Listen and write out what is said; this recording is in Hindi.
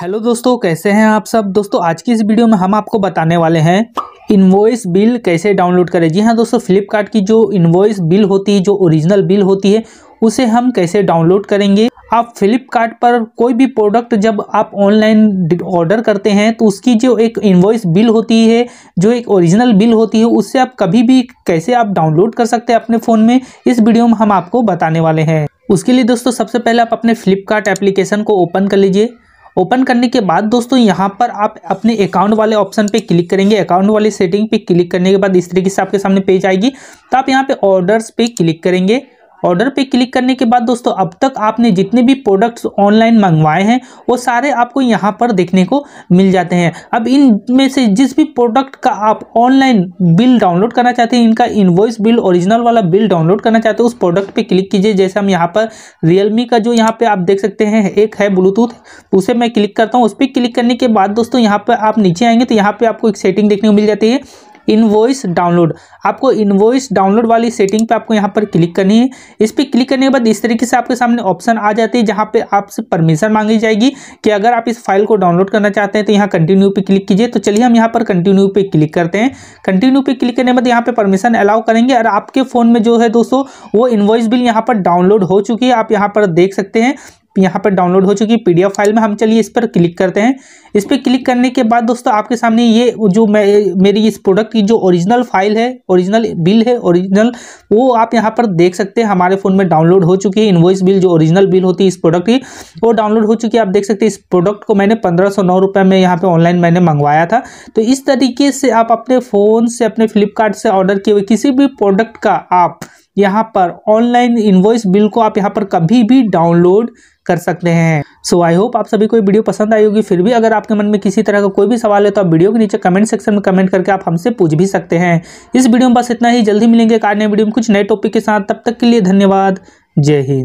हेलो दोस्तों कैसे हैं आप सब दोस्तों आज की इस वीडियो में हम आपको बताने वाले हैं इन्वॉइस बिल कैसे डाउनलोड करें जी हाँ दोस्तों फ्लिपकार्ट की जो इन्वॉइस बिल होती है जो ओरिजिनल बिल होती है उसे हम कैसे डाउनलोड करेंगे आप फ्लिपकार्ट पर कोई भी प्रोडक्ट जब आप ऑनलाइन ऑर्डर करते हैं तो उसकी जो एक इन्वॉइस बिल होती है जो एक ओरिजिनल बिल होती है उससे आप कभी भी कैसे आप डाउनलोड कर सकते हैं अपने फ़ोन में इस वीडियो में हम आपको बताने वाले हैं उसके लिए दोस्तों सबसे पहले आप अपने फ्लिपकार्ट एप्लीकेशन को ओपन कर लीजिए ओपन करने के बाद दोस्तों यहाँ पर आप अपने अकाउंट वाले ऑप्शन पे क्लिक करेंगे अकाउंट वाले सेटिंग पे क्लिक करने के बाद इस तरीके से आपके सामने पेज आएगी तो आप यहाँ पे ऑर्डर्स पे क्लिक करेंगे ऑर्डर पे क्लिक करने के बाद दोस्तों अब तक आपने जितने भी प्रोडक्ट्स ऑनलाइन मंगवाए हैं वो सारे आपको यहाँ पर देखने को मिल जाते हैं अब इन में से जिस भी प्रोडक्ट का आप ऑनलाइन बिल डाउनलोड करना चाहते हैं इनका इनवॉइस बिल ओरिजिनल वाला बिल डाउनलोड करना चाहते हैं उस प्रोडक्ट पर क्लिक कीजिए जैसे हम यहाँ पर रियलमी का जो यहाँ पर आप देख सकते हैं एक है ब्लूटूथ उसे मैं क्लिक करता हूँ उस पर क्लिक करने के बाद दोस्तों यहाँ पर आप नीचे आएंगे तो यहाँ पर आपको एक सेटिंग देखने को मिल जाती है इनवॉइस डाउनलोड आपको इनवॉइस डाउनलोड वाली सेटिंग पे आपको यहाँ पर क्लिक करनी है इस पर क्लिक करने के बाद इस तरीके से आपके सामने ऑप्शन आ जाती है जहाँ पे आपसे परमिशन मांगी जाएगी कि अगर आप इस फाइल को डाउनलोड करना चाहते हैं तो यहाँ कंटिन्यू पे क्लिक कीजिए तो चलिए हम यहाँ पर कंटिन्यू पे क्लिक करते हैं कंटिन्यू पे क्लिक करने के बाद यहाँ पर परमिशन अलाउ करेंगे और आपके फ़ोन में जो है दोस्तों वो इन्वॉइस बिल यहाँ पर डाउनलोड हो चुकी है आप यहाँ पर देख सकते हैं यहाँ पर डाउनलोड हो चुकी है पीडीएफ फाइल में हम चलिए इस पर क्लिक करते हैं इस पर क्लिक करने के बाद दोस्तों आपके सामने ये जो मैं मेरी इस प्रोडक्ट की जो ओरिजिनल फाइल है ओरिजिनल बिल है ओरिजिनल वो आप यहाँ पर देख सकते हैं हमारे फ़ोन में डाउनलोड हो चुकी है इन्वॉइस बिल जो ओरिजिनल बिल होती है इस प्रोडक्ट की वो डाउनलोड हो चुकी है आप देख सकते हैं इस प्रोडक्ट को मैंने पंद्रह सौ नौ रुपये में यहाँ पर ऑनलाइन मैंने मंगवाया था तो इस तरीके से आप अपने फ़ोन से अपने फ्लिपकार्ट से ऑर्डर किए हुए किसी भी प्रोडक्ट का आप यहाँ पर ऑनलाइन इन्वॉइस बिल को आप यहाँ पर कभी भी डाउनलोड कर सकते हैं सो आई होप आप सभी को वीडियो पसंद आई होगी फिर भी अगर आपके मन में किसी तरह का कोई भी सवाल है तो आप वीडियो के नीचे कमेंट सेक्शन में कमेंट करके आप हमसे पूछ भी सकते हैं इस वीडियो में बस इतना ही जल्दी मिलेंगे कार्य वीडियो में कुछ नए टॉपिक के साथ तब तक के लिए धन्यवाद जय हिंद